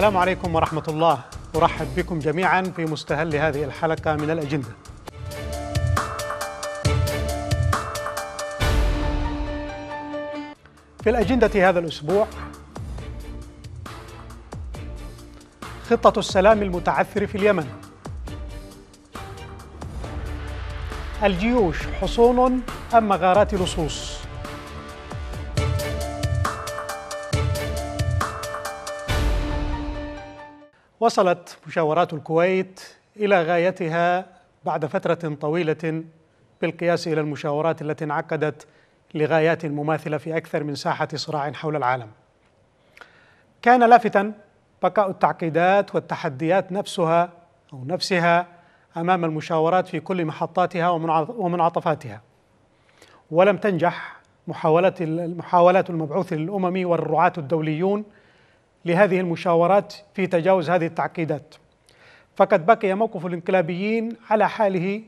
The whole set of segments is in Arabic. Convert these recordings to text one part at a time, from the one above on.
السلام عليكم ورحمة الله أرحب بكم جميعا في مستهل هذه الحلقة من الأجندة في الأجندة هذا الأسبوع خطة السلام المتعثر في اليمن الجيوش حصون أم مغارات لصوص وصلت مشاورات الكويت إلى غايتها بعد فترة طويلة بالقياس إلى المشاورات التي انعقدت لغايات مماثلة في أكثر من ساحة صراع حول العالم. كان لافتا بقاء التعقيدات والتحديات نفسها أو نفسها أمام المشاورات في كل محطاتها ومنعطفاتها. ولم تنجح محاولات المبعوث الأممي والرعاة الدوليون لهذه المشاورات في تجاوز هذه التعقيدات فقد بقي موقف الانقلابيين على حاله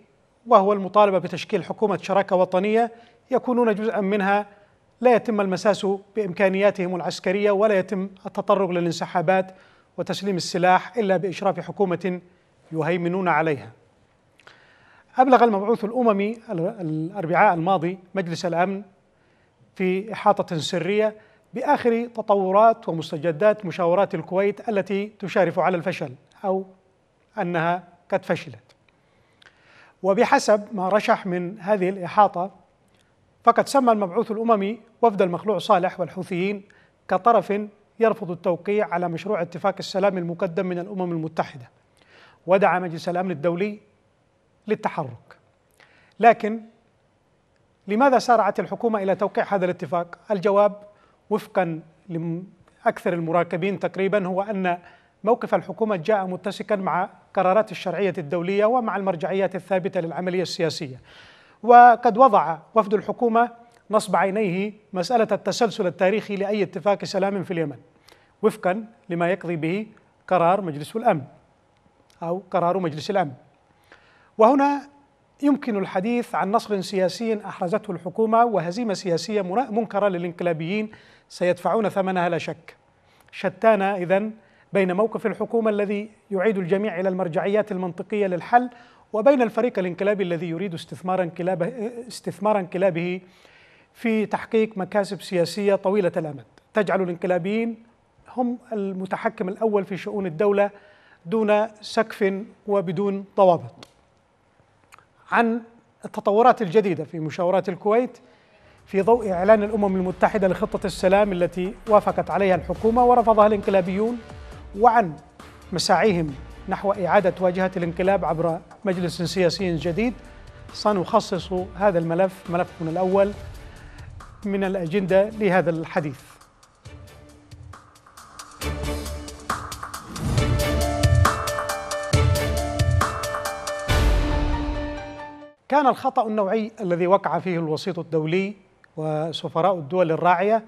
وهو المطالبة بتشكيل حكومة شراكة وطنية يكونون جزءا منها لا يتم المساس بإمكانياتهم العسكرية ولا يتم التطرق للانسحابات وتسليم السلاح إلا بإشراف حكومة يهيمنون عليها أبلغ المبعوث الأممي الأربعاء الماضي مجلس الأمن في إحاطة سرية باخر تطورات ومستجدات مشاورات الكويت التي تشارف على الفشل او انها قد فشلت. وبحسب ما رشح من هذه الاحاطه فقد سمى المبعوث الاممي وفد المخلوع صالح والحوثيين كطرف يرفض التوقيع على مشروع اتفاق السلام المقدم من الامم المتحده. ودعا مجلس الامن الدولي للتحرك. لكن لماذا سارعت الحكومه الى توقيع هذا الاتفاق؟ الجواب وفقا لأكثر المراقبين تقريبا هو أن موقف الحكومة جاء متسكا مع قرارات الشرعية الدولية ومع المرجعيات الثابتة للعملية السياسية وقد وضع وفد الحكومة نصب عينيه مسألة التسلسل التاريخي لأي اتفاق سلام في اليمن وفقا لما يقضي به قرار مجلس الأمن أو قرار مجلس الأمن وهنا يمكن الحديث عن نصر سياسي أحرزته الحكومة وهزيمة سياسية منكرة للانقلابيين سيدفعون ثمنها لا شك شتان إذا بين موقف الحكومة الذي يعيد الجميع إلى المرجعيات المنطقية للحل وبين الفريق الانقلابي الذي يريد استثمار انقلابه استثمار انقلابه في تحقيق مكاسب سياسية طويلة الأمد تجعل الانقلابيين هم المتحكم الأول في شؤون الدولة دون سقف وبدون ضوابط عن التطورات الجديدة في مشاورات الكويت في ضوء إعلان الأمم المتحدة لخطة السلام التي وافقت عليها الحكومة ورفضها الانقلابيون وعن مساعيهم نحو إعادة واجهة الانقلاب عبر مجلس سياسي جديد سنخصص هذا الملف ملفنا الأول من الأجندة لهذا الحديث كان الخطأ النوعي الذي وقع فيه الوسيط الدولي وسفراء الدول الراعية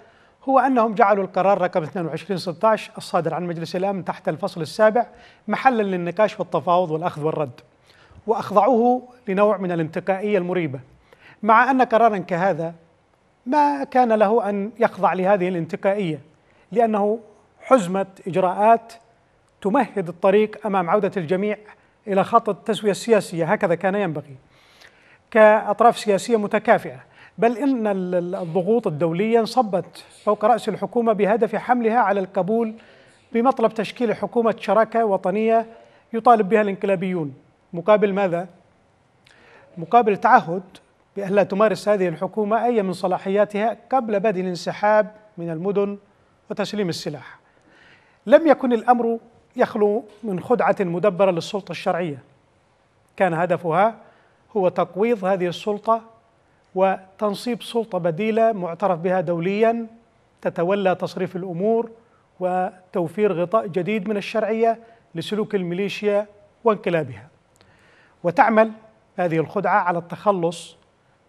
هو أنهم جعلوا القرار رقم 2216 الصادر عن مجلس الأمن تحت الفصل السابع محلا للنقاش والتفاوض والأخذ والرد وأخضعوه لنوع من الانتقائية المريبة مع أن قرارا كهذا ما كان له أن يخضع لهذه الانتقائية لأنه حزمة إجراءات تمهد الطريق أمام عودة الجميع إلى خط التسوية السياسية هكذا كان ينبغي كأطراف سياسية متكافئة بل إن الضغوط الدولية انصبت فوق رأس الحكومة بهدف حملها على الكابول بمطلب تشكيل حكومة شراكة وطنية يطالب بها الانقلابيون مقابل ماذا؟ مقابل تعهد بأن لا تمارس هذه الحكومة أي من صلاحياتها قبل بدء الانسحاب من المدن وتسليم السلاح لم يكن الأمر يخلو من خدعة مدبرة للسلطة الشرعية كان هدفها هو تقويض هذه السلطة وتنصيب سلطة بديلة معترف بها دوليا تتولى تصريف الأمور وتوفير غطاء جديد من الشرعية لسلوك الميليشيا وانقلابها وتعمل هذه الخدعة على التخلص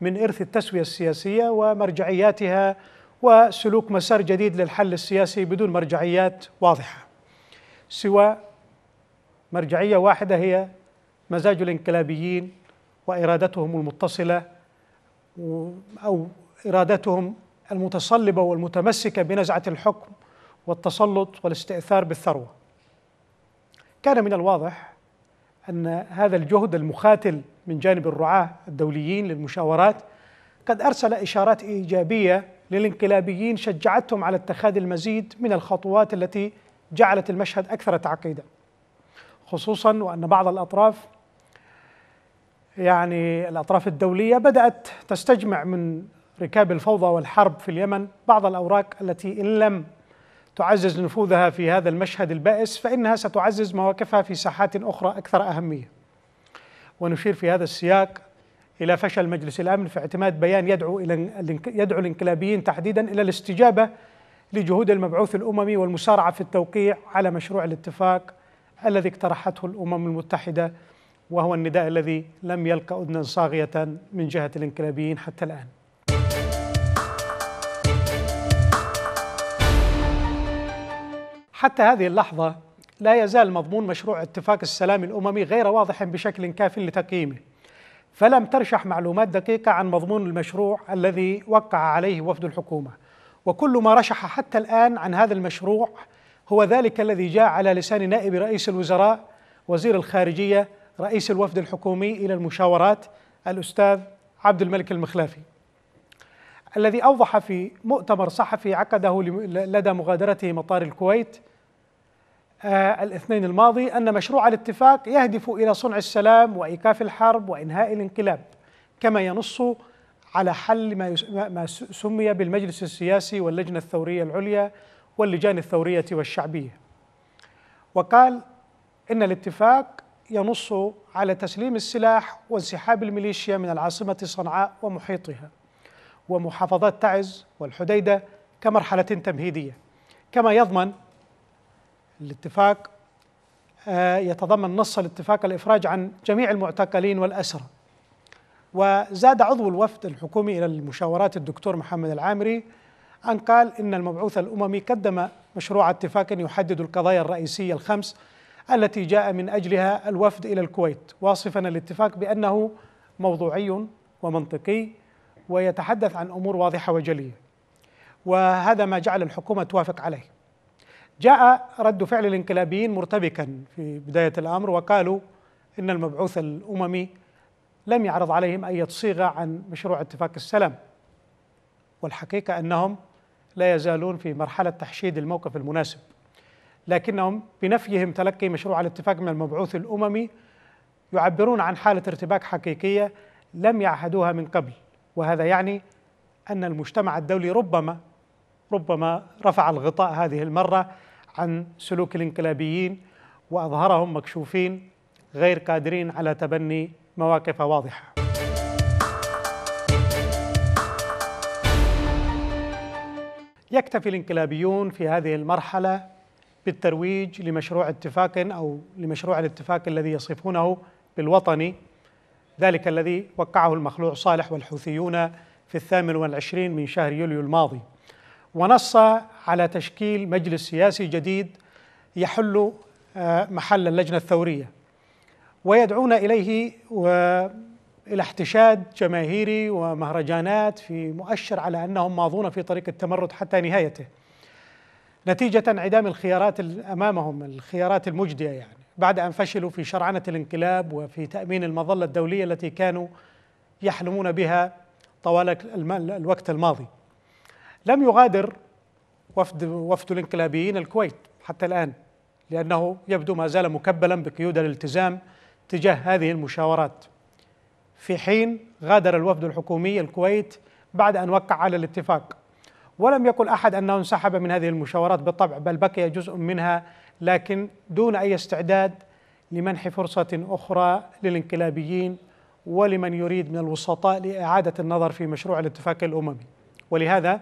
من إرث التسوية السياسية ومرجعياتها وسلوك مسار جديد للحل السياسي بدون مرجعيات واضحة سوى مرجعية واحدة هي مزاج الانقلابيين وإرادتهم المتصلة أو إرادتهم المتصلبة والمتمسكة بنزعة الحكم والتسلط والاستئثار بالثروة كان من الواضح أن هذا الجهد المخاتل من جانب الرعاة الدوليين للمشاورات قد أرسل إشارات إيجابية للانقلابيين شجعتهم على اتخاذ المزيد من الخطوات التي جعلت المشهد أكثر تعقيدا خصوصا وأن بعض الأطراف يعني الأطراف الدولية بدأت تستجمع من ركاب الفوضى والحرب في اليمن بعض الأوراق التي إن لم تعزز نفوذها في هذا المشهد البائس فإنها ستعزز مواقفها في ساحات أخرى أكثر أهمية ونشير في هذا السياق إلى فشل مجلس الأمن في اعتماد بيان يدعو إلى يدعو الانقلابيين تحديدا إلى الاستجابة لجهود المبعوث الأممي والمسارعة في التوقيع على مشروع الاتفاق الذي اقترحته الأمم المتحدة وهو النداء الذي لم يلقى أذنا صاغية من جهة الانقلابيين حتى الآن حتى هذه اللحظة لا يزال مضمون مشروع اتفاق السلام الأممي غير واضح بشكل كاف لتقييمه فلم ترشح معلومات دقيقة عن مضمون المشروع الذي وقع عليه وفد الحكومة وكل ما رشح حتى الآن عن هذا المشروع هو ذلك الذي جاء على لسان نائب رئيس الوزراء وزير الخارجية رئيس الوفد الحكومي إلى المشاورات الأستاذ عبد الملك المخلافي الذي أوضح في مؤتمر صحفي عقده لدى مغادرته مطار الكويت آه، الاثنين الماضي أن مشروع الاتفاق يهدف إلى صنع السلام وإيقاف الحرب وإنهاء الانقلاب كما ينص على حل ما, ما سمي بالمجلس السياسي واللجنة الثورية العليا واللجان الثورية والشعبية وقال إن الاتفاق ينص على تسليم السلاح وانسحاب الميليشيا من العاصمة صنعاء ومحيطها ومحافظات تعز والحديدة كمرحلة تمهيدية كما يضمن الاتفاق آه، يتضمن نص الاتفاق الإفراج عن جميع المعتقلين والأسرى وزاد عضو الوفد الحكومي إلى المشاورات الدكتور محمد العامري أن قال إن المبعوث الأممي قدم مشروع اتفاق يحدد القضايا الرئيسية الخمس التي جاء من اجلها الوفد الى الكويت واصفا الاتفاق بانه موضوعي ومنطقي ويتحدث عن امور واضحه وجليه وهذا ما جعل الحكومه توافق عليه جاء رد فعل الانقلابيين مرتبكا في بدايه الامر وقالوا ان المبعوث الاممي لم يعرض عليهم اي صيغه عن مشروع اتفاق السلام والحقيقه انهم لا يزالون في مرحله تحشيد الموقف المناسب لكنهم بنفيهم تلقي مشروع الاتفاق من المبعوث الاممي يعبرون عن حاله ارتباك حقيقيه لم يعهدوها من قبل وهذا يعني ان المجتمع الدولي ربما ربما رفع الغطاء هذه المره عن سلوك الانقلابيين واظهرهم مكشوفين غير قادرين على تبني مواقف واضحه يكتفي الانقلابيون في هذه المرحله بالترويج لمشروع اتفاق او لمشروع الاتفاق الذي يصفونه بالوطني ذلك الذي وقعه المخلوع صالح والحوثيون في الثامن والعشرين من شهر يوليو الماضي ونص على تشكيل مجلس سياسي جديد يحل آه، محل اللجنه الثوريه ويدعون اليه الى احتشاد جماهيري ومهرجانات في مؤشر على انهم ماضون في طريق التمرد حتى نهايته نتيجة انعدام الخيارات أمامهم الخيارات المجدية يعني بعد أن فشلوا في شرعنة الانقلاب وفي تأمين المظلة الدولية التي كانوا يحلمون بها طوال الوقت الماضي لم يغادر وفد وفد الانقلابيين الكويت حتى الآن لأنه يبدو ما زال مكبلا بقيود الالتزام تجاه هذه المشاورات في حين غادر الوفد الحكومي الكويت بعد أن وقع على الاتفاق ولم يقل احد انه انسحب من هذه المشاورات بالطبع بل بقي جزء منها لكن دون اي استعداد لمنح فرصه اخرى للانقلابيين ولمن يريد من الوسطاء لاعاده النظر في مشروع الاتفاق الاممي ولهذا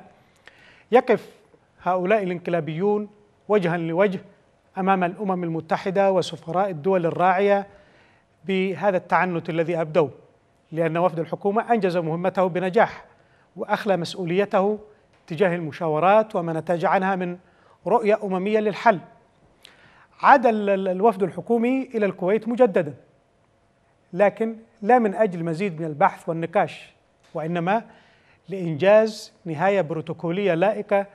يقف هؤلاء الانقلابيون وجها لوجه امام الامم المتحده وسفراء الدول الراعيه بهذا التعنت الذي ابدوه لان وفد الحكومه انجز مهمته بنجاح واخلى مسؤوليته تجاه المشاورات وما نتج عنها من رؤية أممية للحل عاد الوفد الحكومي إلى الكويت مجددا لكن لا من أجل مزيد من البحث والنقاش وإنما لإنجاز نهاية بروتوكولية لائقة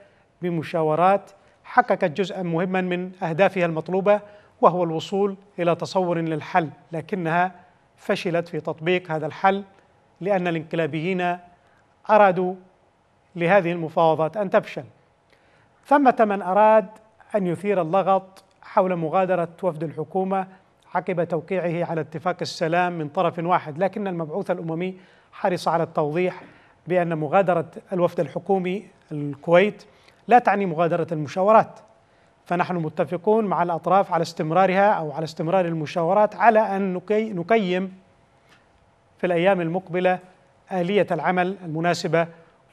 بمشاورات حققت جزءا مهما من أهدافها المطلوبة وهو الوصول إلى تصور للحل لكنها فشلت في تطبيق هذا الحل لأن الانقلابيين أرادوا لهذه المفاوضات أن تفشل ثمة من أراد أن يثير اللغط حول مغادرة وفد الحكومة عقب توقيعه على اتفاق السلام من طرف واحد لكن المبعوث الأممي حرص على التوضيح بأن مغادرة الوفد الحكومي الكويت لا تعني مغادرة المشاورات فنحن متفقون مع الأطراف على استمرارها أو على استمرار المشاورات على أن نقيم في الأيام المقبلة آلية العمل المناسبة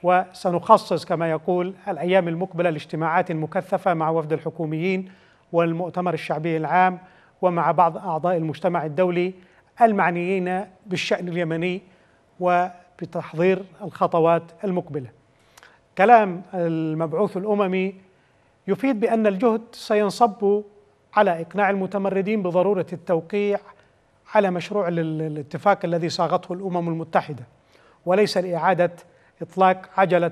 وسنخصص كما يقول الأيام المقبلة لاجتماعات مكثفة مع وفد الحكوميين والمؤتمر الشعبي العام ومع بعض أعضاء المجتمع الدولي المعنيين بالشأن اليمني وبتحضير الخطوات المقبلة كلام المبعوث الأممي يفيد بأن الجهد سينصب على إقناع المتمردين بضرورة التوقيع على مشروع الاتفاق الذي صاغته الأمم المتحدة وليس لإعادة اطلاق عجله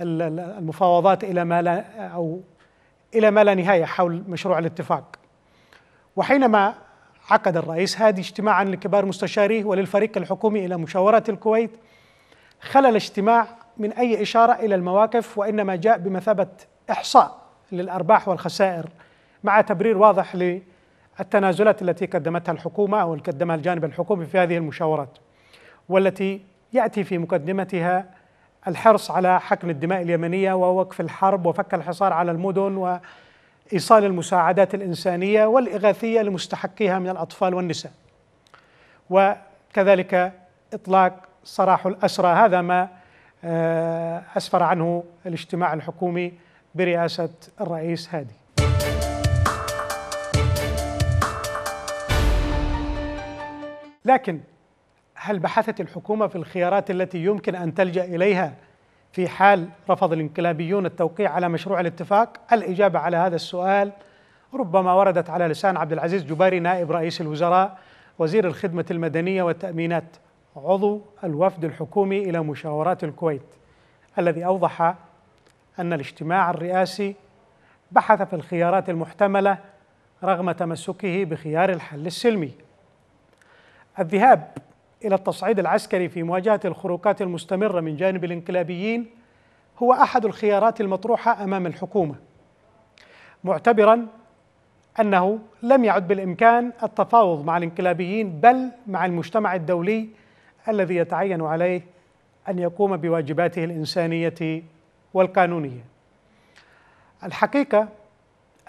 المفاوضات الى ما لا او الى ما لا نهايه حول مشروع الاتفاق. وحينما عقد الرئيس هادي اجتماعا لكبار مستشاريه وللفريق الحكومي الى مشاورات الكويت خلى الاجتماع من اي اشاره الى المواقف وانما جاء بمثابه احصاء للارباح والخسائر مع تبرير واضح للتنازلات التي قدمتها الحكومه او قدمها الجانب الحكومي في هذه المشاورات والتي ياتي في مقدمتها الحرص على حقن الدماء اليمنية ووقف الحرب وفك الحصار على المدن وإيصال المساعدات الإنسانية والإغاثية لمستحقيها من الأطفال والنساء وكذلك إطلاق سراح الأسرى هذا ما آه، أسفر عنه الاجتماع الحكومي برئاسة الرئيس هادي لكن هل بحثت الحكومة في الخيارات التي يمكن أن تلجأ إليها في حال رفض الانقلابيون التوقيع على مشروع الاتفاق؟ الإجابة على هذا السؤال ربما وردت على لسان عبد العزيز جباري نائب رئيس الوزراء وزير الخدمة المدنية والتأمينات عضو الوفد الحكومي إلى مشاورات الكويت الذي أوضح أن الاجتماع الرئاسي بحث في الخيارات المحتملة رغم تمسكه بخيار الحل السلمي الذهاب إلى التصعيد العسكري في مواجهة الخروقات المستمرة من جانب الانقلابيين هو أحد الخيارات المطروحة أمام الحكومة معتبرا أنه لم يعد بالإمكان التفاوض مع الانقلابيين بل مع المجتمع الدولي الذي يتعين عليه أن يقوم بواجباته الإنسانية والقانونية الحقيقة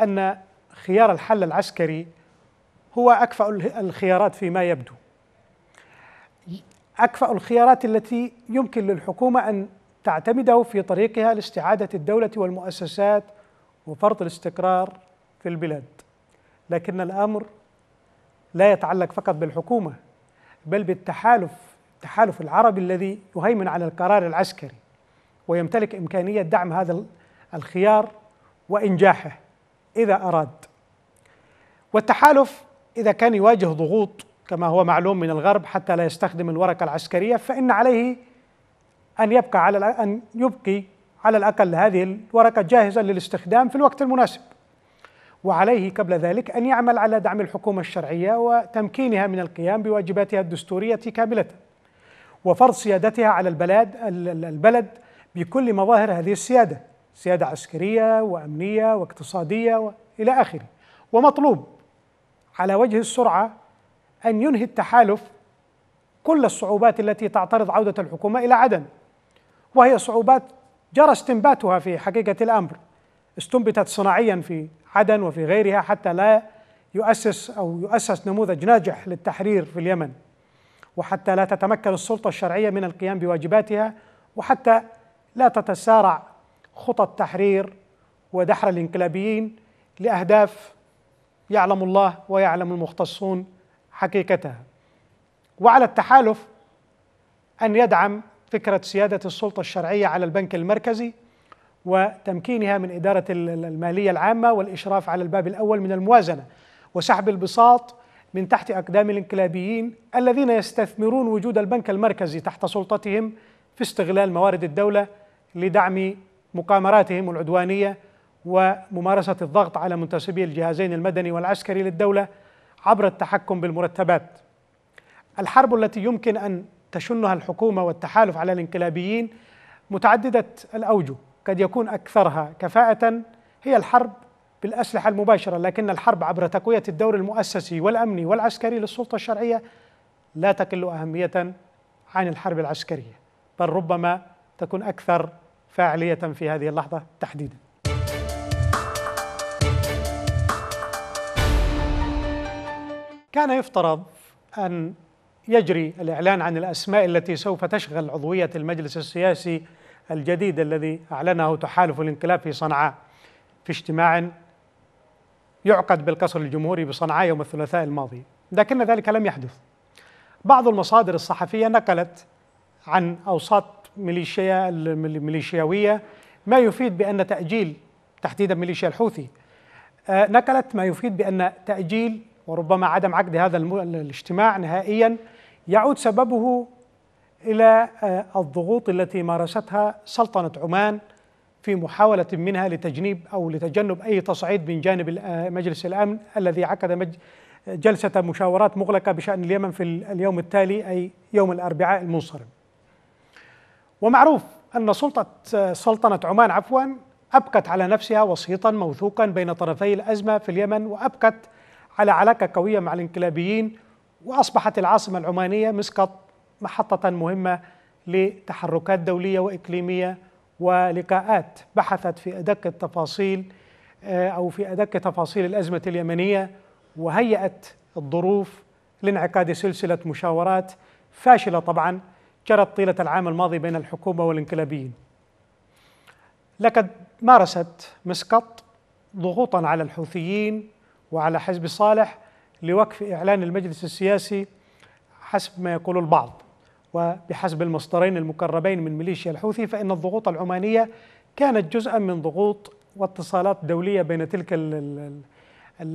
أن خيار الحل العسكري هو أكفأ الخيارات فيما يبدو أكفأ الخيارات التي يمكن للحكومة أن تعتمده في طريقها لاستعادة الدولة والمؤسسات وفرض الاستقرار في البلاد لكن الأمر لا يتعلق فقط بالحكومة بل بالتحالف التحالف العربي الذي يهيمن على القرار العسكري ويمتلك إمكانية دعم هذا الخيار وإنجاحه إذا أراد والتحالف إذا كان يواجه ضغوط كما هو معلوم من الغرب حتى لا يستخدم الورقة العسكرية فإن عليه أن يبقى على أن يبقي على الأقل هذه الورقة جاهزة للاستخدام في الوقت المناسب وعليه قبل ذلك أن يعمل على دعم الحكومة الشرعية وتمكينها من القيام بواجباتها الدستورية كاملة وفرض سيادتها على البلد البلد بكل مظاهر هذه السيادة سيادة عسكرية وأمنية واقتصادية إلى آخره ومطلوب على وجه السرعة أن ينهي التحالف كل الصعوبات التي تعترض عودة الحكومة إلى عدن وهي صعوبات جرى استنباتها في حقيقة الأمر استنبتت صناعيا في عدن وفي غيرها حتى لا يؤسس أو يؤسس نموذج ناجح للتحرير في اليمن وحتى لا تتمكن السلطة الشرعية من القيام بواجباتها وحتى لا تتسارع خطط تحرير ودحر الانقلابيين لأهداف يعلم الله ويعلم المختصون حقيقتها وعلى التحالف ان يدعم فكره سياده السلطه الشرعيه على البنك المركزي وتمكينها من اداره الماليه العامه والاشراف على الباب الاول من الموازنه وسحب البساط من تحت اقدام الانقلابيين الذين يستثمرون وجود البنك المركزي تحت سلطتهم في استغلال موارد الدوله لدعم مقامراتهم العدوانيه وممارسه الضغط على منتسبي الجهازين المدني والعسكري للدوله عبر التحكم بالمرتبات الحرب التي يمكن ان تشنها الحكومه والتحالف على الانقلابيين متعدده الاوجه قد يكون اكثرها كفاءه هي الحرب بالاسلحه المباشره لكن الحرب عبر تقويه الدور المؤسسي والامني والعسكري للسلطه الشرعيه لا تقل اهميه عن الحرب العسكريه بل ربما تكون اكثر فاعليه في هذه اللحظه تحديدا كان يفترض أن يجري الإعلان عن الأسماء التي سوف تشغل عضوية المجلس السياسي الجديد الذي أعلنه تحالف الانقلاب في صنعاء في اجتماع يعقد بالقصر الجمهوري بصنعاء يوم الثلاثاء الماضي لكن ذلك لم يحدث بعض المصادر الصحفية نقلت عن أوساط ميليشيا الميليشياوية ما يفيد بأن تأجيل تحديدا ميليشيا الحوثي آه، نقلت ما يفيد بأن تأجيل وربما عدم عقد هذا الاجتماع نهائيا يعود سببه الى آه، الضغوط التي مارستها سلطنه عمان في محاوله منها لتجنيب او لتجنب اي تصعيد من جانب آه، مجلس الامن الذي عقد جلسه مشاورات مغلقه بشان اليمن في اليوم التالي اي يوم الاربعاء المنصرم. ومعروف ان سلطه آه، سلطنه عمان عفوا ابقت على نفسها وسيطا موثوقا بين طرفي الازمه في اليمن وابقت على علاقة قوية مع الانقلابيين وأصبحت العاصمة العمانية مسقط محطة مهمة لتحركات دولية وإقليمية ولقاءات بحثت في أدق التفاصيل آه، أو في أدق تفاصيل الأزمة اليمنية وهيأت الظروف لانعقاد سلسلة مشاورات فاشلة طبعا جرت طيلة العام الماضي بين الحكومة والانقلابيين لقد مارست مسقط ضغوطا على الحوثيين وعلى حزب صالح لوقف إعلان المجلس السياسي حسب ما يقول البعض وبحسب المصدرين المقربين من ميليشيا الحوثي فإن الضغوط العمانية كانت جزءا من ضغوط واتصالات دولية بين تلك الـ الـ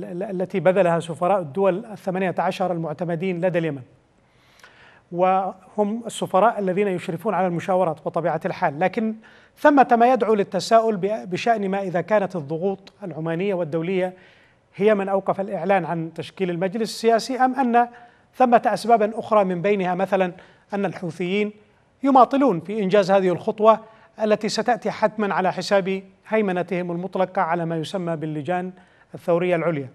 الـ التي بذلها سفراء الدول الثمانية عشر المعتمدين لدى اليمن وهم السفراء الذين يشرفون على المشاورات بطبيعة الحال لكن ثمة ما يدعو للتساؤل بشأن ما إذا كانت الضغوط العمانية والدولية هي من أوقف الإعلان عن تشكيل المجلس السياسي أم أن ثمة أسباب أخرى من بينها مثلا أن الحوثيين يماطلون في إنجاز هذه الخطوة التي ستأتي حتما على حساب هيمنتهم المطلقة على ما يسمى باللجان الثورية العليا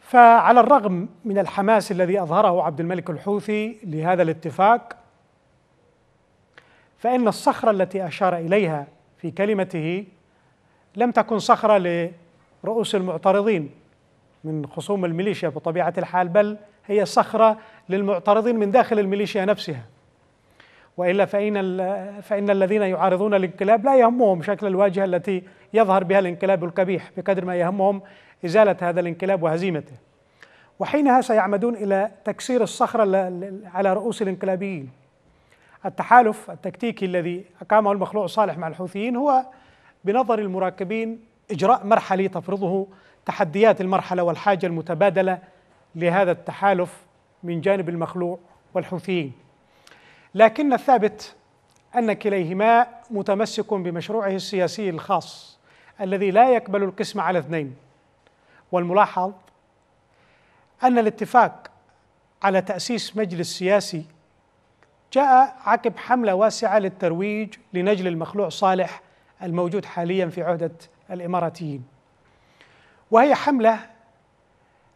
فعلى الرغم من الحماس الذي أظهره عبد الملك الحوثي لهذا الاتفاق فإن الصخرة التي أشار إليها في كلمته لم تكن صخرة رؤوس المعترضين من خصوم الميليشيا بطبيعة الحال بل هي صخرة للمعترضين من داخل الميليشيا نفسها والا فان فان الذين يعارضون الانقلاب لا يهمهم شكل الواجهه التي يظهر بها الانقلاب القبيح بقدر ما يهمهم ازاله هذا الانقلاب وهزيمته. وحينها سيعمدون الى تكسير الصخره على رؤوس الانقلابيين. التحالف التكتيكي الذي اقامه المخلوع صالح مع الحوثيين هو بنظر المراقبين إجراء مرحلي تفرضه تحديات المرحلة والحاجة المتبادلة لهذا التحالف من جانب المخلوع والحوثيين لكن الثابت أن كليهما متمسك بمشروعه السياسي الخاص الذي لا يقبل القسم على اثنين والملاحظ أن الاتفاق على تأسيس مجلس سياسي جاء عقب حملة واسعة للترويج لنجل المخلوع صالح الموجود حاليا في عهدة الإماراتيين وهي حملة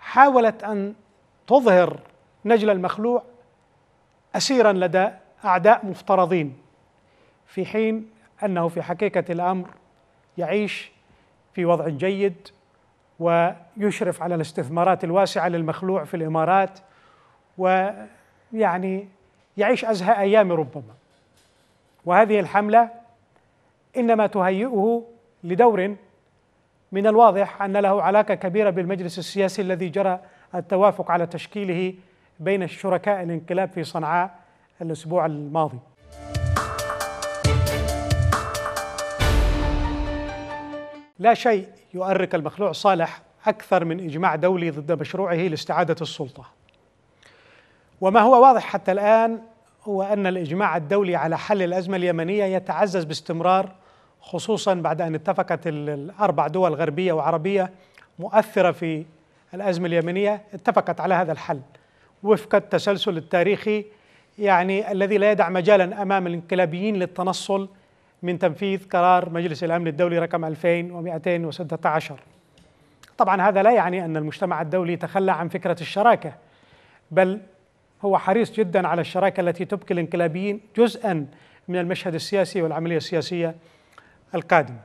حاولت أن تظهر نجل المخلوع أسيرا لدى أعداء مفترضين في حين أنه في حقيقة الأمر يعيش في وضع جيد ويشرف على الاستثمارات الواسعة للمخلوع في الإمارات ويعني يعيش أزهى أيام ربما وهذه الحملة إنما تهيئه لدور من الواضح ان له علاقه كبيره بالمجلس السياسي الذي جرى التوافق على تشكيله بين الشركاء الانقلاب في صنعاء الاسبوع الماضي. لا شيء يؤرق المخلوع صالح اكثر من اجماع دولي ضد مشروعه لاستعاده السلطه. وما هو واضح حتى الان هو ان الاجماع الدولي على حل الازمه اليمنيه يتعزز باستمرار خصوصا بعد أن اتفقت الأربع دول غربية وعربية مؤثرة في الأزمة اليمنية اتفقت على هذا الحل وفق التسلسل التاريخي يعني الذي لا يدع مجالا أمام الانقلابيين للتنصل من تنفيذ قرار مجلس الأمن الدولي رقم 2216 طبعا هذا لا يعني أن المجتمع الدولي تخلى عن فكرة الشراكة بل هو حريص جدا على الشراكة التي تبقي الانقلابيين جزءا من المشهد السياسي والعملية السياسية القادمة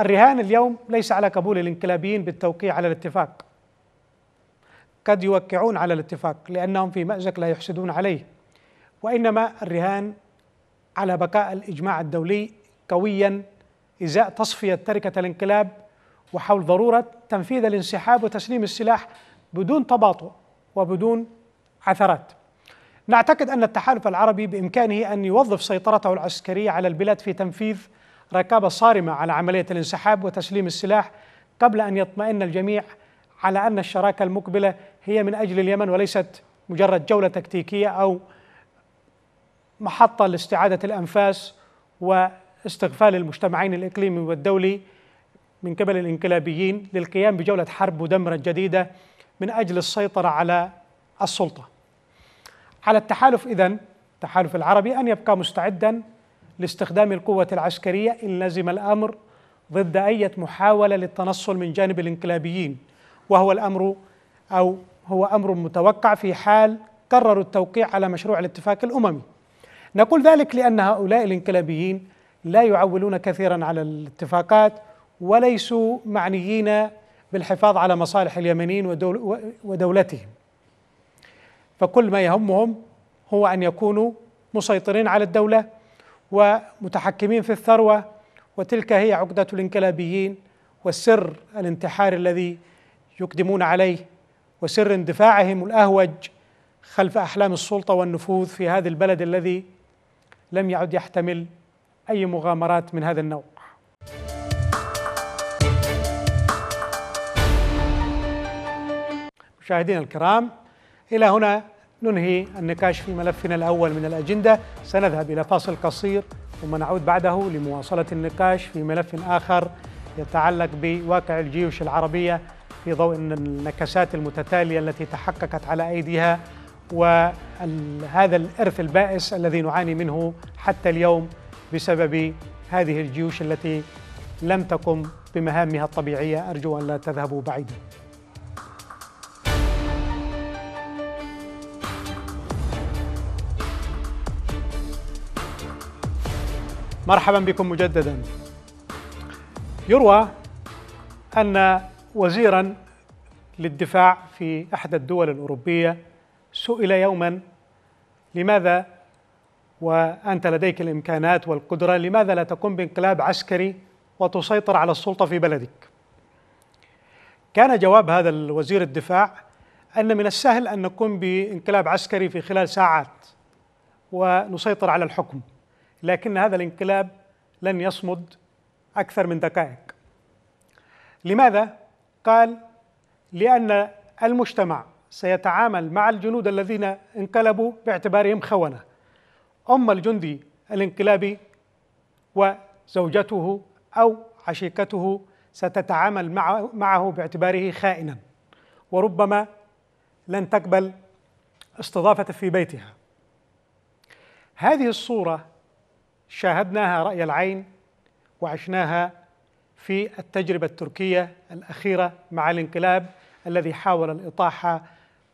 الرهان اليوم ليس على قبول الانقلابيين بالتوقيع على الاتفاق قد يوقعون على الاتفاق لأنهم في مأزق لا يحسدون عليه وإنما الرهان على بقاء الإجماع الدولي قويا إزاء تصفية تركة الانقلاب وحول ضرورة تنفيذ الانسحاب وتسليم السلاح بدون تباطؤ وبدون عثرات نعتقد أن التحالف العربي بإمكانه أن يوظف سيطرته العسكرية على البلاد في تنفيذ ركابة صارمة على عملية الانسحاب وتسليم السلاح قبل أن يطمئن الجميع على أن الشراكة المقبلة هي من أجل اليمن وليست مجرد جولة تكتيكية أو محطة لاستعادة الأنفاس واستغفال المجتمعين الإقليمي والدولي من قبل الانقلابيين للقيام بجولة حرب مدمرة جديدة من أجل السيطرة على السلطة على التحالف إذن التحالف العربي أن يبقى مستعدا لاستخدام القوة العسكرية إن لزم الأمر ضد أي محاولة للتنصل من جانب الانقلابيين وهو الأمر أو هو أمر متوقع في حال قرروا التوقيع على مشروع الاتفاق الأممي نقول ذلك لأن هؤلاء الانقلابيين لا يعولون كثيرا على الاتفاقات وليسوا معنيين بالحفاظ على مصالح اليمنيين ودول ودولتهم فكل ما يهمهم هو أن يكونوا مسيطرين على الدولة ومتحكمين في الثروه وتلك هي عقده الانقلابيين والسر الانتحار الذي يقدمون عليه وسر اندفاعهم الاهوج خلف احلام السلطه والنفوذ في هذا البلد الذي لم يعد يحتمل اي مغامرات من هذا النوع مشاهدينا الكرام الى هنا ننهي النقاش في ملفنا الأول من الأجندة سنذهب إلى فاصل قصير ثم نعود بعده لمواصلة النقاش في ملف آخر يتعلق بواقع الجيوش العربية في ضوء النكسات المتتالية التي تحققت على أيديها وهذا الإرث البائس الذي نعاني منه حتى اليوم بسبب هذه الجيوش التي لم تقم بمهامها الطبيعية أرجو أن لا تذهبوا بعيداً مرحبا بكم مجددا يروى أن وزيرا للدفاع في احدى الدول الأوروبية سئل يوما لماذا وأنت لديك الإمكانات والقدرة لماذا لا تقوم بانقلاب عسكري وتسيطر على السلطة في بلدك كان جواب هذا الوزير الدفاع أن من السهل أن نقوم بانقلاب عسكري في خلال ساعات ونسيطر على الحكم لكن هذا الانقلاب لن يصمد أكثر من دقائق لماذا؟ قال لأن المجتمع سيتعامل مع الجنود الذين انقلبوا باعتبارهم خونة ام الجندي الانقلابي وزوجته أو عشيقته ستتعامل معه باعتباره خائنا وربما لن تقبل استضافته في بيتها هذه الصورة شاهدناها رأي العين وعشناها في التجربة التركية الأخيرة مع الانقلاب الذي حاول الإطاحة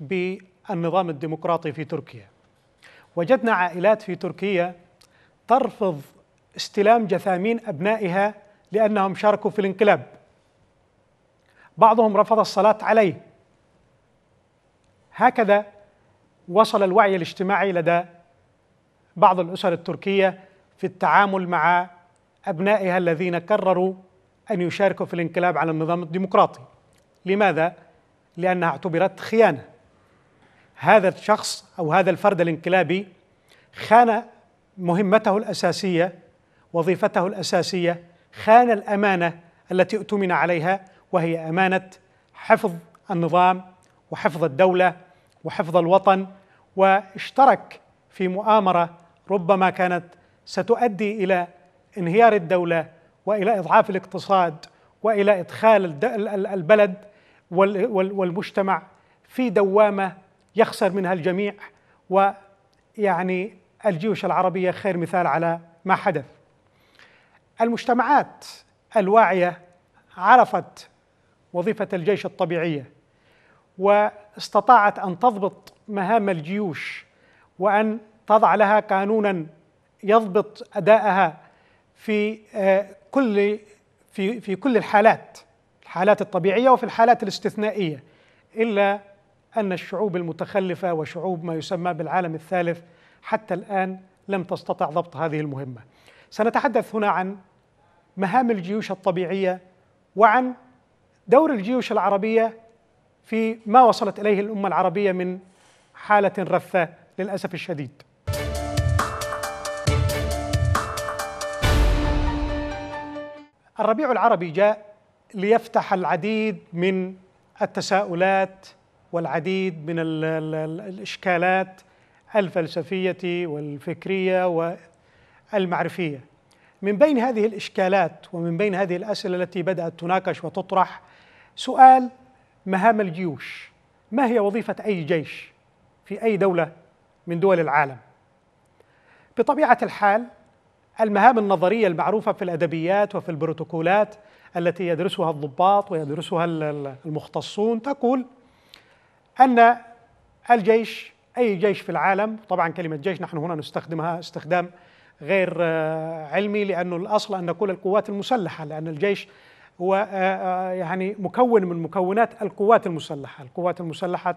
بالنظام الديمقراطي في تركيا وجدنا عائلات في تركيا ترفض استلام جثامين أبنائها لأنهم شاركوا في الانقلاب بعضهم رفض الصلاة عليه هكذا وصل الوعي الاجتماعي لدى بعض الأسر التركية في التعامل مع أبنائها الذين قرروا أن يشاركوا في الانقلاب على النظام الديمقراطي لماذا؟ لأنها اعتبرت خيانة هذا الشخص أو هذا الفرد الانقلابي خان مهمته الأساسية وظيفته الأساسية خان الأمانة التي اؤتمن عليها وهي أمانة حفظ النظام وحفظ الدولة وحفظ الوطن واشترك في مؤامرة ربما كانت ستؤدي الى انهيار الدوله والى اضعاف الاقتصاد والى ادخال البلد والمجتمع في دوامه يخسر منها الجميع ويعني الجيوش العربيه خير مثال على ما حدث. المجتمعات الواعيه عرفت وظيفه الجيش الطبيعيه واستطاعت ان تضبط مهام الجيوش وان تضع لها قانونا يضبط ادائها في آه، كل في في كل الحالات الحالات الطبيعيه وفي الحالات الاستثنائيه الا ان الشعوب المتخلفه وشعوب ما يسمى بالعالم الثالث حتى الان لم تستطع ضبط هذه المهمه. سنتحدث هنا عن مهام الجيوش الطبيعيه وعن دور الجيوش العربيه في ما وصلت اليه الامه العربيه من حاله رثه للاسف الشديد. الربيع العربي جاء ليفتح العديد من التساؤلات والعديد من الـ الـ الاشكالات الفلسفيه والفكريه والمعرفيه. من بين هذه الاشكالات ومن بين هذه الاسئله التي بدات تناقش وتطرح سؤال مهام الجيوش. ما هي وظيفه اي جيش في اي دوله من دول العالم؟ بطبيعه الحال المهام النظريه المعروفه في الادبيات وفي البروتوكولات التي يدرسها الضباط ويدرسها المختصون تقول ان الجيش اي جيش في العالم طبعا كلمه جيش نحن هنا نستخدمها استخدام غير آه، علمي لانه الاصل ان نقول القوات المسلحه لان الجيش هو آه، آه، يعني مكون من مكونات القوات المسلحه، القوات المسلحه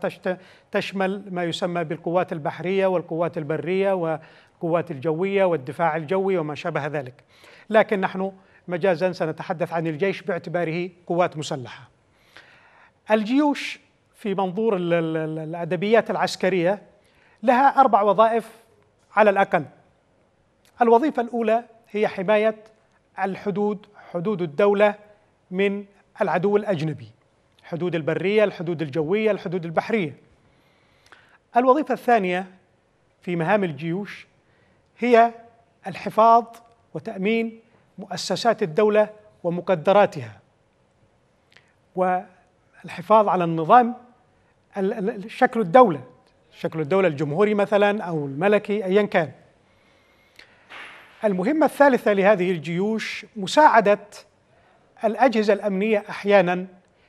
تشمل ما يسمى بالقوات البحريه والقوات البريه القوات الجوية والدفاع الجوي وما شابه ذلك لكن نحن مجازا سنتحدث عن الجيش باعتباره قوات مسلحة الجيوش في منظور الأدبيات العسكرية لها أربع وظائف على الأقل الوظيفة الأولى هي حماية الحدود حدود الدولة من العدو الأجنبي الحدود البرية الحدود الجوية الحدود البحرية الوظيفة الثانية في مهام الجيوش هي الحفاظ وتامين مؤسسات الدوله ومقدراتها والحفاظ على النظام شكل الدوله شكل الدوله الجمهوري مثلا او الملكي ايا كان المهمه الثالثه لهذه الجيوش مساعده الاجهزه الامنيه احيانا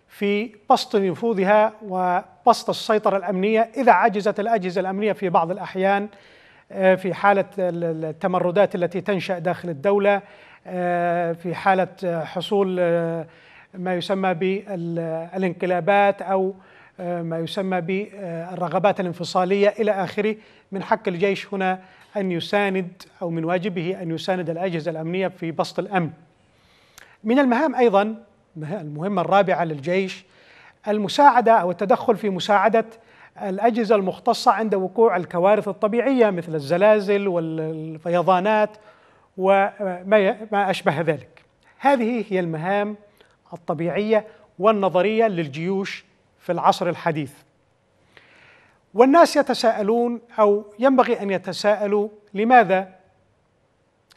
في بسط نفوذها وبسط السيطره الامنيه اذا عجزت الاجهزه الامنيه في بعض الاحيان آه، في حالة التمردات التي تنشأ داخل الدولة آه، في حالة حصول آه، ما يسمى بالانقلابات أو ما يسمى بالرغبات الانفصالية إلى آخره من حق الجيش هنا أن يساند أو من واجبه أن يساند الأجهزة الأمنية في بسط الأمن من المهام أيضا المهمة الرابعة للجيش المساعدة أو التدخل في مساعدة الأجهزة المختصة عند وقوع الكوارث الطبيعية مثل الزلازل والفيضانات وما أشبه ذلك هذه هي المهام الطبيعية والنظرية للجيوش في العصر الحديث والناس يتساءلون أو ينبغي أن يتساءلوا لماذا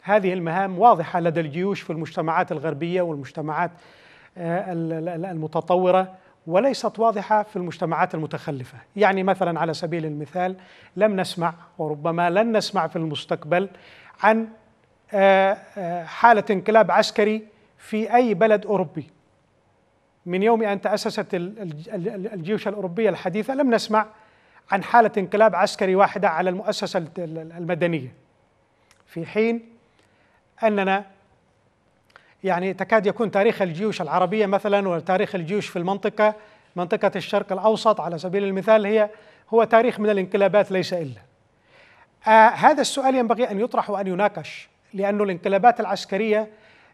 هذه المهام واضحة لدى الجيوش في المجتمعات الغربية والمجتمعات آه، المتطورة وليست واضحة في المجتمعات المتخلفة يعني مثلا على سبيل المثال لم نسمع وربما لن نسمع في المستقبل عن آه، آه، حالة انقلاب عسكري في أي بلد أوروبي من يوم أن تأسست الجيوش الأوروبية الحديثة لم نسمع عن حالة انقلاب عسكري واحدة على المؤسسة المدنية في حين أننا يعني تكاد يكون تاريخ الجيوش العربية مثلا وتاريخ الجيوش في المنطقة منطقة الشرق الأوسط على سبيل المثال هي هو تاريخ من الانقلابات ليس إلا آه هذا السؤال ينبغي أن يطرح وأن يناقش لأن الانقلابات العسكرية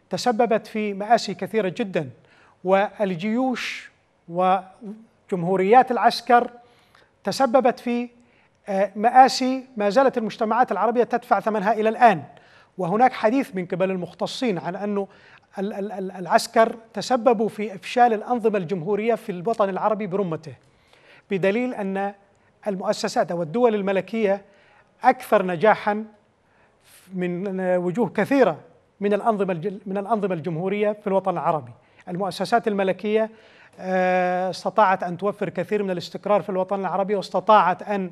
تسببت في مآسي كثيرة جدا والجيوش وجمهوريات العسكر تسببت في آه، مآسي ما زالت المجتمعات العربية تدفع ثمنها إلى الآن وهناك حديث من قبل المختصين عن أنه العسكر تسببوا في إفشال الأنظمة الجمهورية في الوطن العربي برمته بدليل أن المؤسسات أو الدول الملكية أكثر نجاحا من وجوه كثيرة من الأنظمة من الأنظمة الجمهورية في الوطن العربي المؤسسات الملكية آه، استطاعت أن توفر كثير من الاستقرار في الوطن العربي واستطاعت أن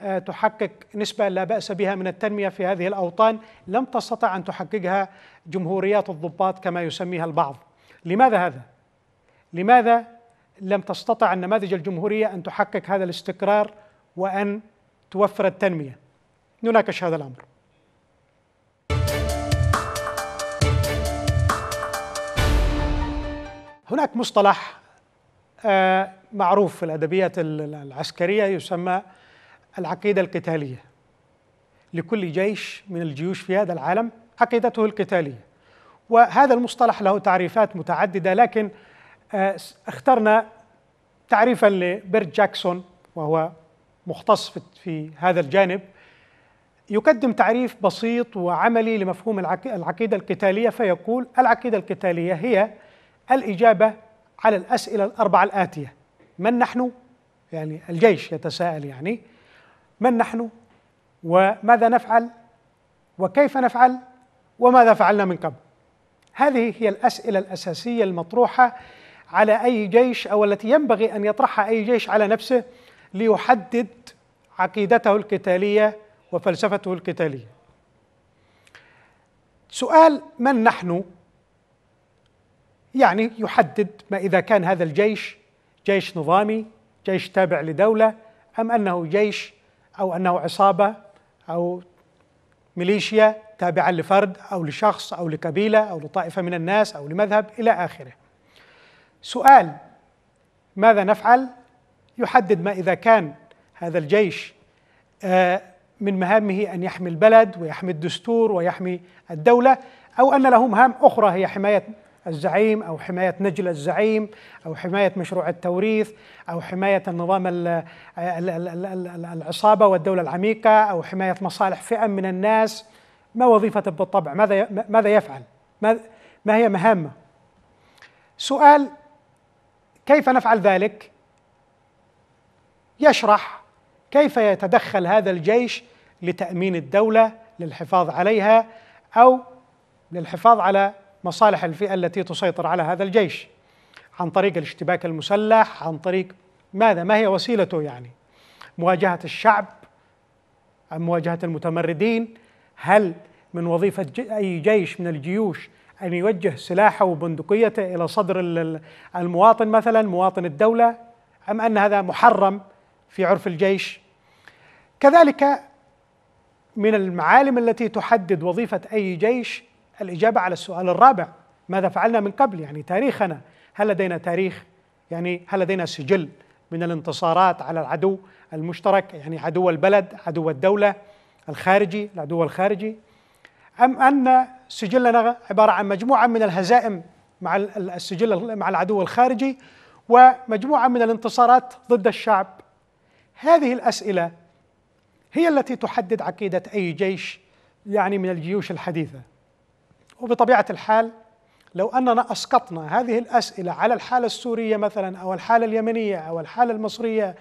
آه، تحقق نسبة لا بأس بها من التنمية في هذه الأوطان لم تستطع أن تحققها جمهوريات الضباط كما يسميها البعض لماذا هذا؟ لماذا لم تستطع النماذج الجمهورية أن تحقق هذا الاستقرار وأن توفر التنمية؟ نناقش هذا الأمر هناك مصطلح آه، معروف في الأدبيات العسكرية يسمى العقيدة القتالية لكل جيش من الجيوش في هذا العالم عقيدته القتالية وهذا المصطلح له تعريفات متعددة لكن آه، اخترنا تعريفا لبيرت جاكسون وهو مختص في هذا الجانب يقدم تعريف بسيط وعملي لمفهوم العقيدة القتالية فيقول العقيدة القتالية هي الإجابة على الأسئلة الأربعة الآتية من نحن؟ يعني الجيش يتساءل يعني من نحن وماذا نفعل وكيف نفعل وماذا فعلنا من قبل هذه هي الاسئله الاساسيه المطروحه على اي جيش او التي ينبغي ان يطرحها اي جيش على نفسه ليحدد عقيدته القتاليه وفلسفته القتاليه سؤال من نحن يعني يحدد ما اذا كان هذا الجيش جيش نظامي جيش تابع لدوله ام انه جيش أو أنه عصابة أو ميليشيا تابعة لفرد أو لشخص أو لقبيلة أو لطائفة من الناس أو لمذهب إلى آخره سؤال ماذا نفعل يحدد ما إذا كان هذا الجيش آه، من مهامه أن يحمي البلد ويحمي الدستور ويحمي الدولة أو أن له مهام أخرى هي حماية الزعيم أو حماية نجل الزعيم أو حماية مشروع التوريث أو حماية النظام العصابة والدولة العميقة أو حماية مصالح فئة من الناس ما وظيفة بالطبع ماذا ماذا يفعل ما هي مهامه سؤال كيف نفعل ذلك يشرح كيف يتدخل هذا الجيش لتامين الدوله للحفاظ عليها او للحفاظ على مصالح الفئة التي تسيطر على هذا الجيش عن طريق الاشتباك المسلح عن طريق ماذا ما هي وسيلته يعني مواجهة الشعب أم مواجهة المتمردين هل من وظيفة أي جيش من الجيوش أن يوجه سلاحه وبندقيته إلى صدر المواطن مثلا مواطن الدولة أم أن هذا محرم في عرف الجيش كذلك من المعالم التي تحدد وظيفة أي جيش الإجابة على السؤال الرابع ماذا فعلنا من قبل يعني تاريخنا هل لدينا تاريخ يعني هل لدينا سجل من الانتصارات على العدو المشترك يعني عدو البلد عدو الدولة الخارجي العدو الخارجي أم أن سجلنا عبارة عن مجموعة من الهزائم مع السجل مع العدو الخارجي ومجموعة من الانتصارات ضد الشعب هذه الأسئلة هي التي تحدد عقيدة أي جيش يعني من الجيوش الحديثة وبطبيعه الحال لو اننا اسقطنا هذه الاسئله على الحاله السوريه مثلا او الحاله اليمنيه او الحاله المصريه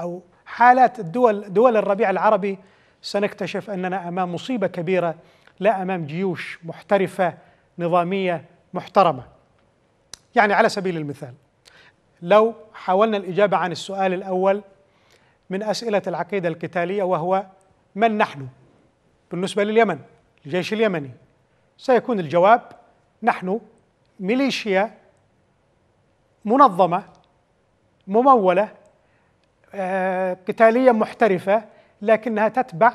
او حالات الدول دول الربيع العربي سنكتشف اننا امام مصيبه كبيره لا امام جيوش محترفه نظاميه محترمه. يعني على سبيل المثال لو حاولنا الاجابه عن السؤال الاول من اسئله العقيده القتاليه وهو من نحن بالنسبه لليمن الجيش اليمني سيكون الجواب نحن ميليشيا منظمه مموله آه، قتاليه محترفه لكنها تتبع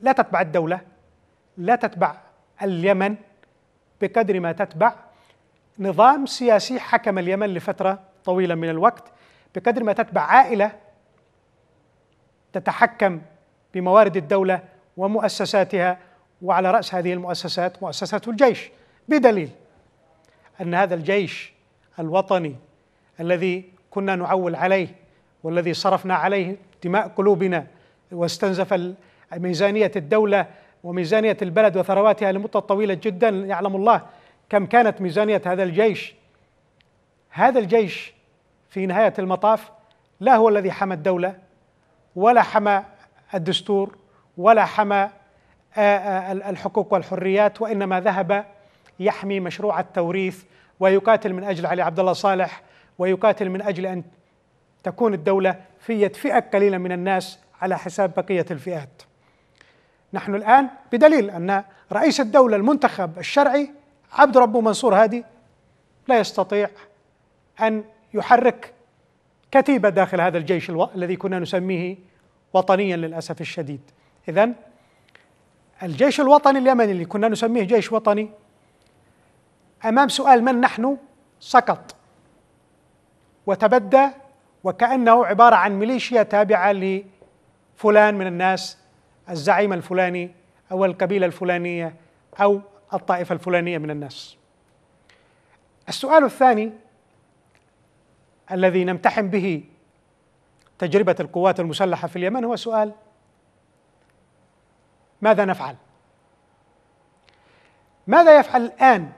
لا تتبع الدوله لا تتبع اليمن بقدر ما تتبع نظام سياسي حكم اليمن لفتره طويله من الوقت بقدر ما تتبع عائله تتحكم بموارد الدوله ومؤسساتها وعلى رأس هذه المؤسسات مؤسسة الجيش بدليل أن هذا الجيش الوطني الذي كنا نعول عليه والذي صرفنا عليه دماء قلوبنا واستنزف ميزانية الدولة وميزانية البلد وثرواتها لمدة طويلة جدا يعلم الله كم كانت ميزانية هذا الجيش هذا الجيش في نهاية المطاف لا هو الذي حمى الدولة ولا حمى الدستور ولا حمى آه، آه، الحقوق والحريات وانما ذهب يحمي مشروع التوريث ويقاتل من اجل علي عبد الله صالح ويقاتل من اجل ان تكون الدوله في يد فئه قليله من الناس على حساب بقيه الفئات. نحن الان بدليل ان رئيس الدوله المنتخب الشرعي عبد ربه منصور هادي لا يستطيع ان يحرك كتيبه داخل هذا الجيش الو... الذي كنا نسميه وطنيا للاسف الشديد. اذا الجيش الوطني اليمني اللي كنا نسميه جيش وطني امام سؤال من نحن سقط وتبدى وكانه عباره عن ميليشيا تابعه لفلان من الناس الزعيم الفلاني او القبيله الفلانيه او الطائفه الفلانيه من الناس. السؤال الثاني الذي نمتحن به تجربه القوات المسلحه في اليمن هو سؤال ماذا نفعل ماذا يفعل الان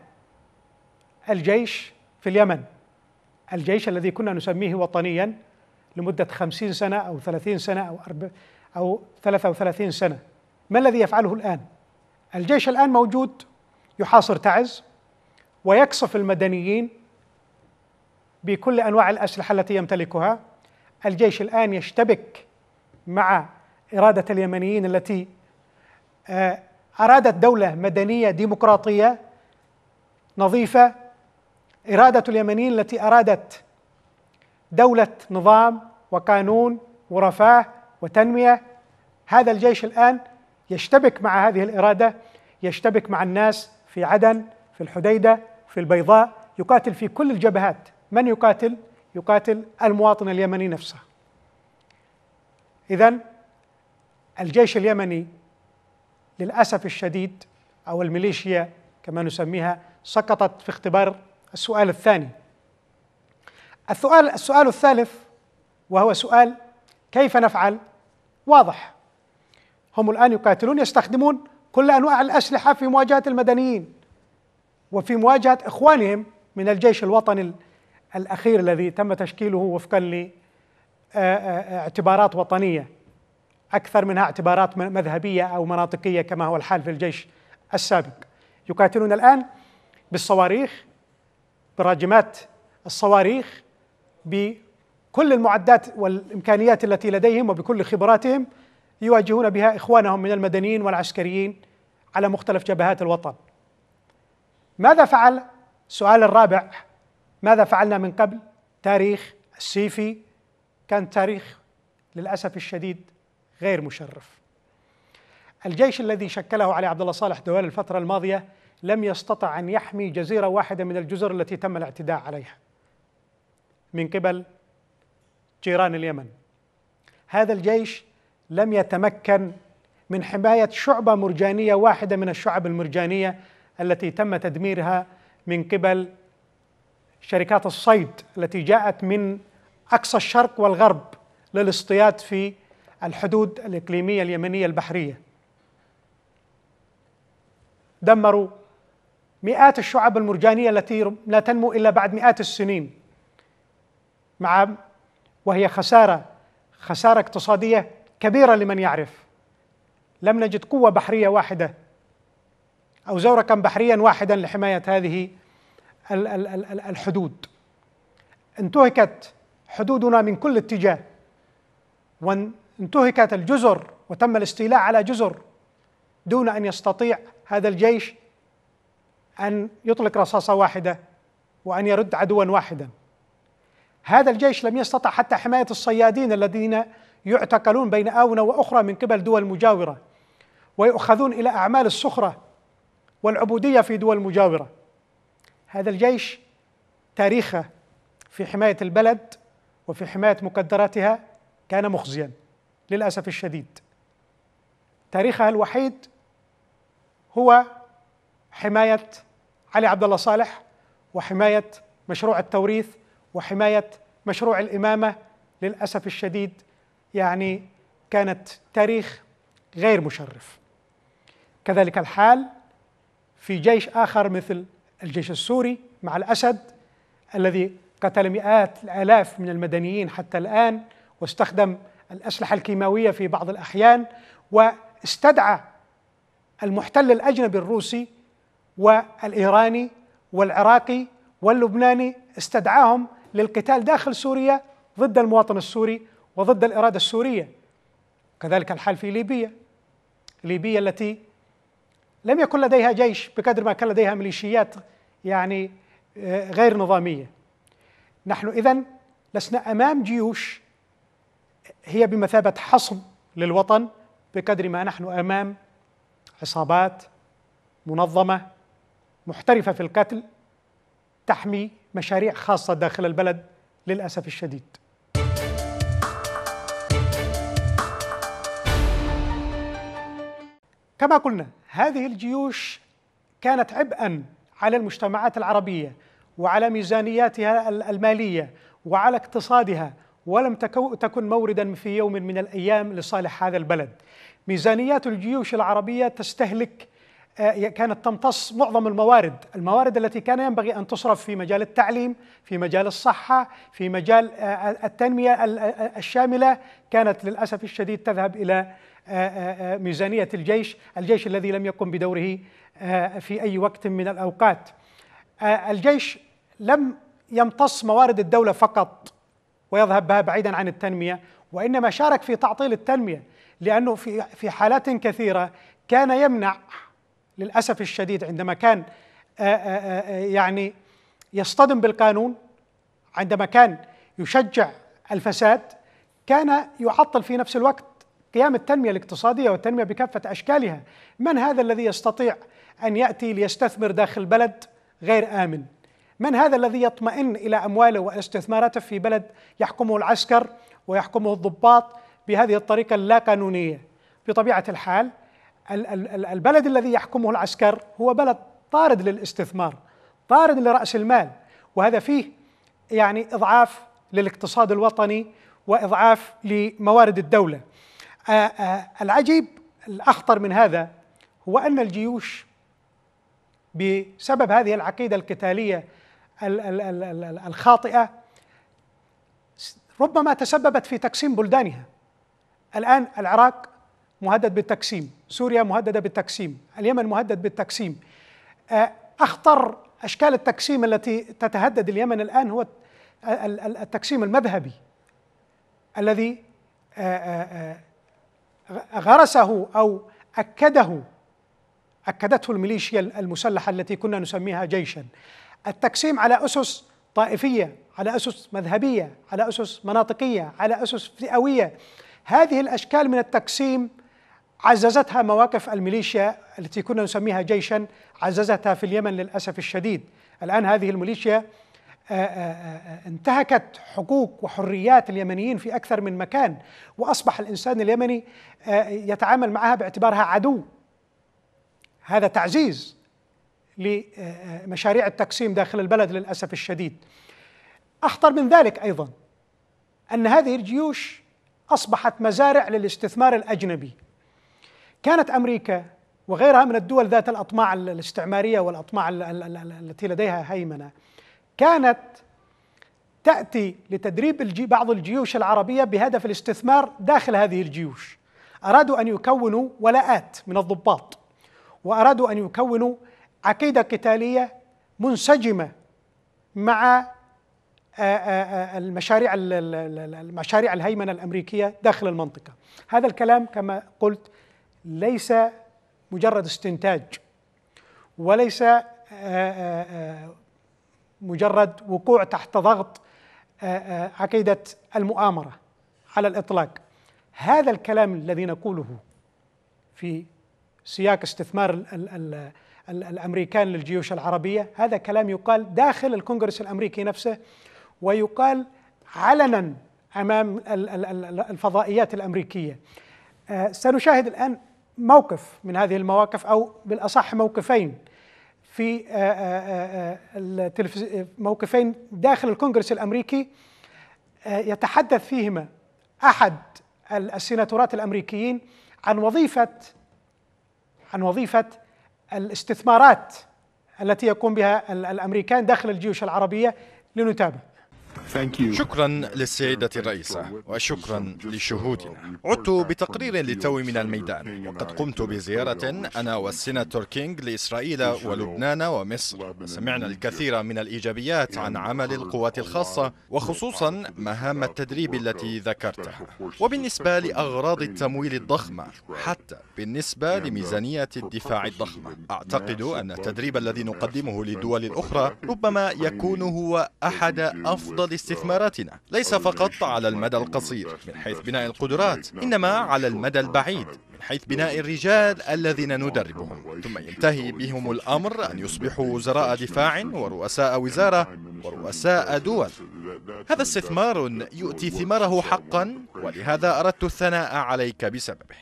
الجيش في اليمن الجيش الذي كنا نسميه وطنيا لمدة خمسين سنة أو ثلاثين سنة أو أرب أو ثلاثة وثلاثين سنة ما الذي يفعله الآن؟ الجيش الآن موجود يحاصر تعز ويقصف المدنيين بكل أنواع الأسلحة التي يمتلكها الجيش الآن يشتبك مع إرادة اليمنيين التي آه، أرادت دولة مدنية ديمقراطية نظيفة إرادة اليمنيين التي أرادت دولة نظام وقانون ورفاه وتنمية هذا الجيش الآن يشتبك مع هذه الإرادة يشتبك مع الناس في عدن في الحديدة في البيضاء يقاتل في كل الجبهات من يقاتل؟ يقاتل المواطن اليمني نفسه إذا الجيش اليمني للأسف الشديد أو الميليشيا كما نسميها سقطت في اختبار السؤال الثاني السؤال السؤال الثالث وهو سؤال كيف نفعل واضح هم الآن يقاتلون يستخدمون كل أنواع الأسلحة في مواجهة المدنيين وفي مواجهة إخوانهم من الجيش الوطني الأخير الذي تم تشكيله وفقا لاعتبارات وطنية أكثر منها اعتبارات مذهبية أو مناطقية كما هو الحال في الجيش السابق يقاتلون الآن بالصواريخ براجمات الصواريخ بكل المعدات والإمكانيات التي لديهم وبكل خبراتهم يواجهون بها إخوانهم من المدنيين والعسكريين على مختلف جبهات الوطن ماذا فعل السؤال الرابع ماذا فعلنا من قبل تاريخ السيفي كان تاريخ للأسف الشديد غير مشرف الجيش الذي شكله علي عبد الله صالح دوال الفترة الماضية لم يستطع أن يحمي جزيرة واحدة من الجزر التي تم الاعتداء عليها من قبل جيران اليمن هذا الجيش لم يتمكن من حماية شعبة مرجانية واحدة من الشعب المرجانية التي تم تدميرها من قبل شركات الصيد التي جاءت من أقصى الشرق والغرب للاصطياد في الحدود الإقليمية اليمنية البحرية دمروا مئات الشعب المرجانية التي لا تنمو إلا بعد مئات السنين مع وهي خسارة خسارة اقتصادية كبيرة لمن يعرف لم نجد قوة بحرية واحدة أو زورقا بحريا واحدا لحماية هذه الحدود انتهكت حدودنا من كل اتجاه وان انتهكت الجزر وتم الاستيلاء على جزر دون ان يستطيع هذا الجيش ان يطلق رصاصه واحده وان يرد عدوا واحدا هذا الجيش لم يستطع حتى حمايه الصيادين الذين يعتقلون بين اونه واخرى من قبل دول مجاوره ويؤخذون الى اعمال السخره والعبوديه في دول مجاوره هذا الجيش تاريخه في حمايه البلد وفي حمايه مقدراتها كان مخزيا للأسف الشديد تاريخها الوحيد هو حماية علي عبد الله صالح وحماية مشروع التوريث وحماية مشروع الإمامة للأسف الشديد يعني كانت تاريخ غير مشرف كذلك الحال في جيش آخر مثل الجيش السوري مع الأسد الذي قتل مئات الآلاف من المدنيين حتى الآن واستخدم الأسلحة الكيماوية في بعض الأحيان واستدعى المحتل الأجنبي الروسي والإيراني والعراقي واللبناني استدعاهم للقتال داخل سوريا ضد المواطن السوري وضد الإرادة السورية كذلك الحال في ليبيا ليبيا التي لم يكن لديها جيش بقدر ما كان لديها ميليشيات يعني آه، غير نظامية نحن إذا لسنا أمام جيوش هي بمثابة حصن للوطن بقدر ما نحن أمام عصابات منظمة محترفة في القتل تحمي مشاريع خاصة داخل البلد للأسف الشديد كما قلنا هذه الجيوش كانت عبئا على المجتمعات العربية وعلى ميزانياتها المالية وعلى اقتصادها ولم تكن موردا في يوم من الأيام لصالح هذا البلد ميزانيات الجيوش العربية تستهلك آه، كانت تمتص معظم الموارد الموارد التي كان ينبغي أن تصرف في مجال التعليم في مجال الصحة في مجال آه، آه، التنمية الشاملة كانت للأسف الشديد تذهب إلى ميزانية الجيش الجيش الذي لم يقم بدوره في أي وقت من الأوقات الجيش لم يمتص موارد الدولة فقط ويذهب بها بعيدا عن التنميه وانما شارك في تعطيل التنميه لانه في في حالات كثيره كان يمنع للاسف الشديد عندما كان يعني يصطدم بالقانون عندما كان يشجع الفساد كان يعطل في نفس الوقت قيام التنميه الاقتصاديه والتنميه بكافه اشكالها من هذا الذي يستطيع ان ياتي ليستثمر داخل بلد غير امن من هذا الذي يطمئن الى امواله واستثماراته في بلد يحكمه العسكر ويحكمه الضباط بهذه الطريقه اللا قانونيه بطبيعه الحال البلد الذي يحكمه العسكر هو بلد طارد للاستثمار طارد لراس المال وهذا فيه يعني اضعاف للاقتصاد الوطني واضعاف لموارد الدوله العجيب الاخطر من هذا هو ان الجيوش بسبب هذه العقيده القتاليه الخاطئه ربما تسببت في تقسيم بلدانها الان العراق مهدد بالتقسيم سوريا مهدده بالتقسيم اليمن مهدد بالتقسيم آه، اخطر اشكال التقسيم التي تتهدد اليمن الان هو التقسيم المذهبي الذي آه، آه، غرسه او اكده اكدته الميليشيا المسلحه التي كنا نسميها جيشا التقسيم على أسس طائفية على أسس مذهبية على أسس مناطقية على أسس فئوية هذه الأشكال من التقسيم عززتها مواقف الميليشيا التي كنا نسميها جيشا عززتها في اليمن للأسف الشديد الآن هذه الميليشيا آه، آه، آه، انتهكت حقوق وحريات اليمنيين في أكثر من مكان وأصبح الإنسان اليمني يتعامل معها باعتبارها عدو هذا تعزيز لمشاريع التقسيم داخل البلد للاسف الشديد. اخطر من ذلك ايضا ان هذه الجيوش اصبحت مزارع للاستثمار الاجنبي. كانت امريكا وغيرها من الدول ذات الاطماع الاستعماريه والاطماع التي لديها هيمنه كانت تاتي لتدريب بعض الجيوش العربيه بهدف الاستثمار داخل هذه الجيوش. ارادوا ان يكونوا ولاءات من الضباط وارادوا ان يكونوا عقيده قتاليه منسجمه مع آه، آه، آه، المشاريع المشاريع الهيمنه الامريكيه داخل المنطقه. هذا الكلام كما قلت ليس مجرد استنتاج وليس مجرد وقوع تحت ضغط عقيده المؤامره على الاطلاق. هذا الكلام الذي نقوله في سياق استثمار الامريكان للجيوش العربيه هذا كلام يقال داخل الكونغرس الامريكي نفسه ويقال علنا امام الفضائيات الامريكيه آه، سنشاهد الان موقف من هذه المواقف او بالاصح موقفين في آه، آه، موقفين داخل الكونغرس الامريكي يتحدث فيهما احد السيناتورات الامريكيين عن وظيفه عن وظيفه الاستثمارات التي يقوم بها الامريكان داخل الجيوش العربيه لنتابع شكرا للسيدة الرئيسة وشكرا لشهودنا عدت بتقرير لتوي من الميدان وقد قمت بزيارة أنا والسيناتور كينغ لإسرائيل ولبنان ومصر سمعنا الكثير من الإيجابيات عن عمل القوات الخاصة وخصوصا مهام التدريب التي ذكرتها وبالنسبة لأغراض التمويل الضخمة حتى بالنسبة لميزانية الدفاع الضخمة أعتقد أن التدريب الذي نقدمه للدول الأخرى ربما يكون هو أحد أفضل استثماراتنا ليس فقط على المدى القصير من حيث بناء القدرات إنما على المدى البعيد حيث بناء الرجال الذين ندربهم ثم ينتهي بهم الأمر أن يصبحوا وزراء دفاع ورؤساء وزارة ورؤساء دول هذا استثمار يؤتي ثماره حقا ولهذا أردت الثناء عليك بسببه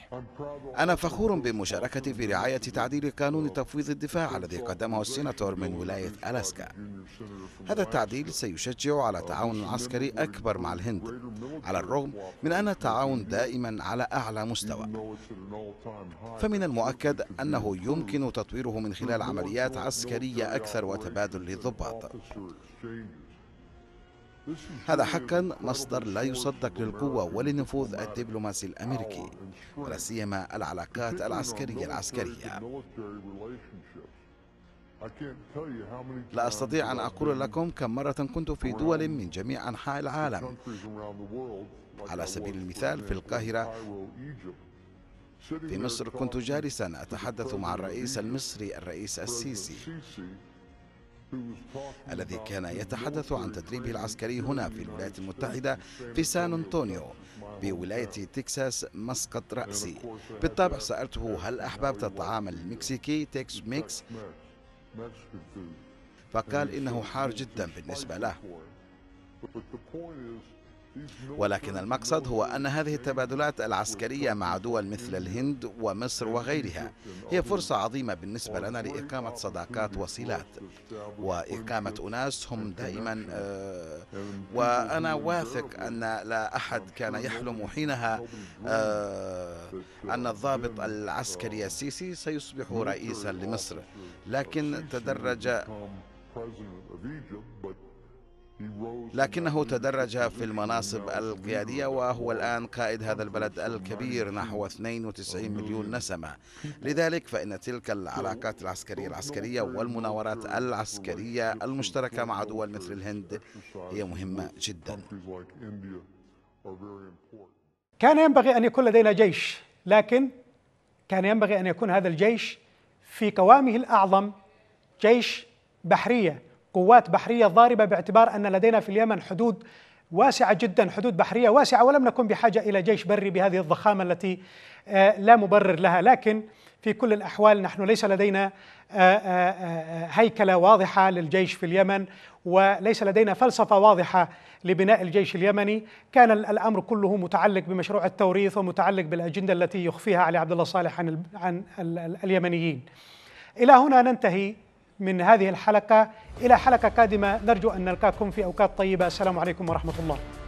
أنا فخور بمشاركتي في رعاية تعديل قانون تفويض الدفاع الذي قدمه السيناتور من ولاية ألاسكا هذا التعديل سيشجع على تعاون عسكري أكبر مع الهند على الرغم من أن التعاون دائما على أعلى مستوى فمن المؤكد أنه يمكن تطويره من خلال عمليات عسكرية أكثر وتبادل للضباط هذا حقا مصدر لا يصدق للقوة ولنفوذ الدبلوماسي الأمريكي ولا سيما العلاقات العسكرية العسكرية لا أستطيع أن أقول لكم كم مرة كنت في دول من جميع أنحاء العالم على سبيل المثال في القاهرة في مصر كنت جالسا أتحدث مع الرئيس المصري الرئيس السيسي الذي كان يتحدث عن تدريبه العسكري هنا في الولايات المتحدة في سان أنطونيو بولاية تكساس مسقط رأسي بالطبع سألته هل أحببت الطعام المكسيكي تكس ميكس فقال إنه حار جدا بالنسبة له ولكن المقصد هو أن هذه التبادلات العسكرية مع دول مثل الهند ومصر وغيرها هي فرصة عظيمة بالنسبة لنا لإقامة صداقات وصلات وإقامة أناس هم دائما آه، وأنا واثق أن لا أحد كان يحلم حينها آه، أن الضابط العسكري السيسي سيصبح رئيسا لمصر لكن تدرج لكنه تدرج في المناصب القيادية وهو الآن قائد هذا البلد الكبير نحو 92 مليون نسمة لذلك فإن تلك العلاقات العسكرية العسكرية والمناورات العسكرية المشتركة مع دول مثل الهند هي مهمة جدا كان ينبغي أن يكون لدينا جيش لكن كان ينبغي أن يكون هذا الجيش في قوامه الأعظم جيش بحرية قوات بحرية ضاربة باعتبار أن لدينا في اليمن حدود واسعة جدا حدود بحرية واسعة ولم نكن بحاجة إلى جيش بري بهذه الضخامة التي آه، لا مبرر لها لكن في كل الأحوال نحن ليس لدينا آه، آه، هيكلة واضحة للجيش في اليمن وليس لدينا فلسفة واضحة لبناء الجيش اليمني كان الأمر كله متعلق بمشروع التوريث ومتعلق بالأجندة التي يخفيها علي عبد الله صالح عن, عن اليمنيين إلى هنا ننتهي من هذه الحلقة إلى حلقة قادمة نرجو أن نلقاكم في أوقات طيبة السلام عليكم ورحمة الله